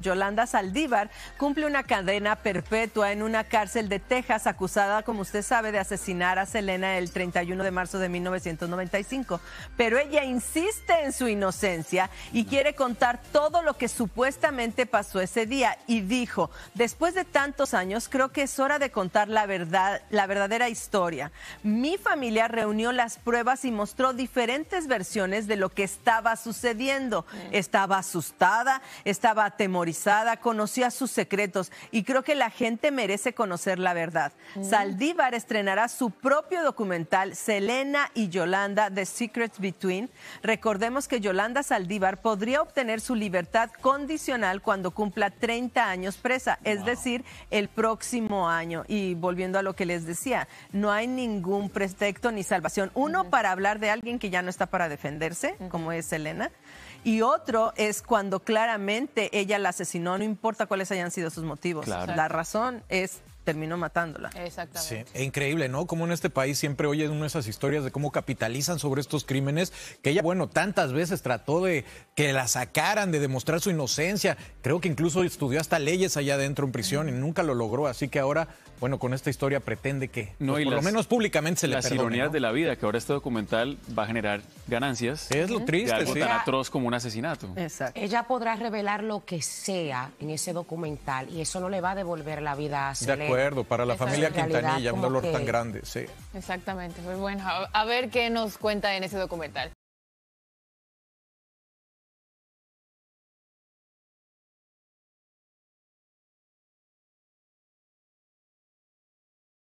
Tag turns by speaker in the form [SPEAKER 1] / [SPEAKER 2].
[SPEAKER 1] Yolanda Saldívar cumple una cadena perpetua en una cárcel de Texas acusada, como usted sabe, de asesinar a Selena el 31 de marzo de 1995. Pero ella insiste en su inocencia y quiere contar todo lo que supuestamente pasó ese día y dijo, después de tantos años creo que es hora de contar la verdad, la verdadera historia. Mi familia reunió las pruebas y mostró diferentes versiones de lo que estaba sucediendo. Estaba asustada, estaba atemorizada conocía sus secretos y creo que la gente merece conocer la verdad. Mm. Saldívar estrenará su propio documental Selena y Yolanda, The Secrets Between. Recordemos que Yolanda Saldívar podría obtener su libertad condicional cuando cumpla 30 años presa, es decir, el próximo año. Y volviendo a lo que les decía, no hay ningún pretexto ni salvación. Uno, para hablar de alguien que ya no está para defenderse, como es Selena, Y otro es cuando claramente ella las si no no importa cuáles hayan sido sus motivos. La razón es terminó matándola. Exactamente.
[SPEAKER 2] Sí, e increíble, ¿no? Como en este país siempre oye uno esas historias de cómo capitalizan sobre estos crímenes, que ella, bueno, tantas veces trató de que la sacaran, de demostrar su inocencia. Creo que incluso estudió hasta leyes allá adentro en prisión y nunca lo logró. Así que ahora, bueno, con esta historia pretende
[SPEAKER 3] que, no, pues, y por lo menos públicamente se le perdone. Las ironías de la vida, que ahora este documental va a generar ganancias. Es lo triste, de tan atroz como un asesinato.
[SPEAKER 1] Exacto. Ella podrá revelar lo que sea en ese documental y eso no le va a devolver la vida a Selena
[SPEAKER 3] para la familia Quintanilla,
[SPEAKER 1] un dolor tan grande, sí. Exactamente, muy pues bueno. A ver qué nos cuenta en ese documental.